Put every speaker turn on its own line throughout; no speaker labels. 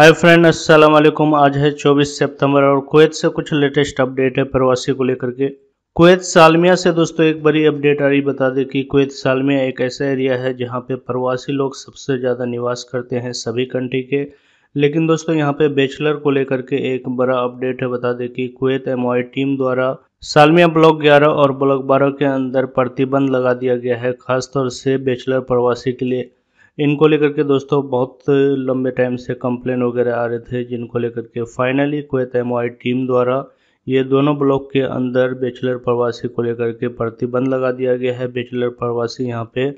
hi friend अस्सलाम वालेकुम आज है 24 सितंबर और कुवैत से कुछ लेटेस्ट अपडेट है प्रवासी को लेकर के कुवैत सालमिया से दोस्तों एक बड़ी अपडेट आ रही बता दें कि कुवैत सालमिया एक ऐसा एरिया है जहां पे प्रवासी लोग सबसे ज़्यादा निवास करते हैं सभी कंट्री के लेकिन दोस्तों यहाँ पे बैचलर को लेकर के एक बड़ा अपडेट है बता दें कि कुवैत एम टीम द्वारा सालमिया ब्लॉक ग्यारह और ब्लॉक बारह के अंदर प्रतिबंध लगा दिया गया है खासतौर से बैचलर प्रवासी के लिए इनको लेकर के दोस्तों बहुत लंबे टाइम से कंप्लेन वगैरह आ रहे थे जिनको लेकर के फाइनली कोत एम टीम द्वारा ये दोनों ब्लॉक के अंदर बेचलर प्रवासी को लेकर के प्रतिबंध लगा दिया गया है बेचलर प्रवासी यहाँ पे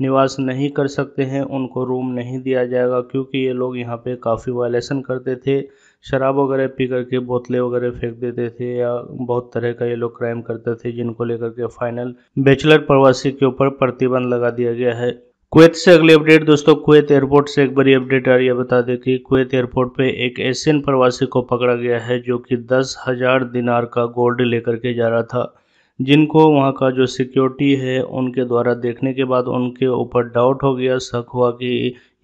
निवास नहीं कर सकते हैं उनको रूम नहीं दिया जाएगा क्योंकि ये लोग यहाँ पे काफ़ी वायलेशन करते थे शराब वगैरह पी करके बोतलें वगैरह फेंक देते थे या बहुत तरह का ये लोग क्राइम करते थे जिनको लेकर के फाइनल बेचलर प्रवासी के ऊपर प्रतिबंध लगा दिया गया है कुवैत से अगली अपडेट दोस्तों कुवैत एयरपोर्ट से एक बड़ी अपडेट आ रही है बता दें कि कुवैत एयरपोर्ट पे एक एशियन प्रवासी को पकड़ा गया है जो कि दस हजार दिनार का गोल्ड लेकर के जा रहा था जिनको वहां का जो सिक्योरिटी है उनके द्वारा देखने के बाद उनके ऊपर डाउट हो गया शक हुआ कि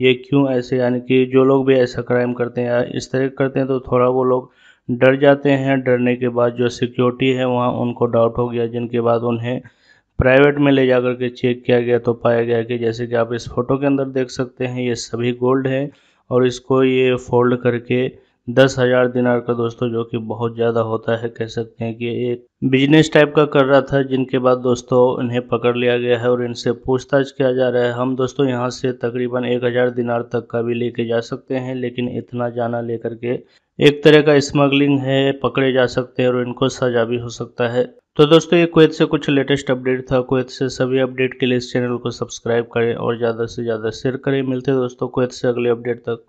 ये क्यों ऐसे यानी कि जो लोग भी ऐसा क्राइम करते हैं इस तरह करते हैं तो थोड़ा वो लोग डर जाते हैं डरने के बाद जो सिक्योरिटी है वहाँ उनको डाउट हो गया जिनके बाद उन्हें प्राइवेट में ले जाकर के चेक किया गया तो पाया गया कि जैसे कि आप इस फोटो के अंदर देख सकते हैं ये सभी गोल्ड है और इसको ये फोल्ड करके दस हज़ार दिनार का दोस्तों जो कि बहुत ज़्यादा होता है कह सकते हैं कि एक बिजनेस टाइप का कर रहा था जिनके बाद दोस्तों इन्हें पकड़ लिया गया है और इनसे पूछताछ किया जा रहा है हम दोस्तों यहाँ से तकरीबन एक हज़ार दिनार तक का भी लेके जा सकते हैं लेकिन इतना जाना लेकर के एक तरह का स्मगलिंग है पकड़े जा सकते हैं और इनको सजा भी हो सकता है तो दोस्तों ये कुवैत से कुछ लेटेस्ट अपडेट था कुवैत से सभी अपडेट के लिए इस चैनल को सब्सक्राइब करें और ज़्यादा से ज़्यादा शेयर करें मिलते हैं दोस्तों कुवैत से अगले अपडेट तक